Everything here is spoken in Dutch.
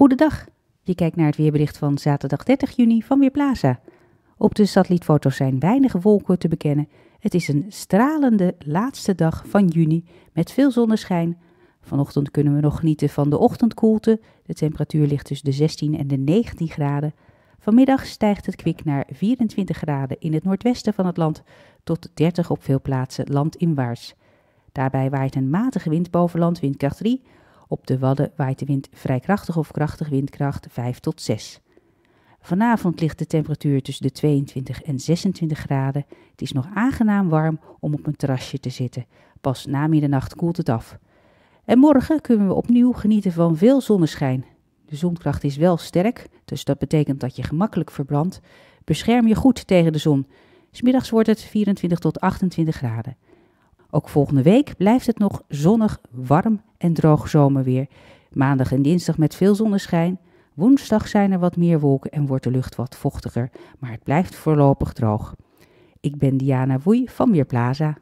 Goedendag, je kijkt naar het weerbericht van zaterdag 30 juni van Weerplaza. Op de satellietfoto's zijn weinig wolken te bekennen. Het is een stralende laatste dag van juni met veel zonneschijn. Vanochtend kunnen we nog genieten van de ochtendkoelte. De temperatuur ligt tussen de 16 en de 19 graden. Vanmiddag stijgt het kwik naar 24 graden in het noordwesten van het land tot 30 op veel plaatsen landinwaarts. Daarbij waait een matige wind boven windkracht 3, op de Wadden waait de wind vrij krachtig of krachtig windkracht 5 tot 6. Vanavond ligt de temperatuur tussen de 22 en 26 graden. Het is nog aangenaam warm om op een terrasje te zitten. Pas na middernacht koelt het af. En morgen kunnen we opnieuw genieten van veel zonneschijn. De zonkracht is wel sterk, dus dat betekent dat je gemakkelijk verbrandt. Bescherm je goed tegen de zon. Smiddags wordt het 24 tot 28 graden. Ook volgende week blijft het nog zonnig, warm en droog zomerweer. Maandag en dinsdag met veel zonneschijn. Woensdag zijn er wat meer wolken en wordt de lucht wat vochtiger, maar het blijft voorlopig droog. Ik ben Diana Woei van Weerplaza.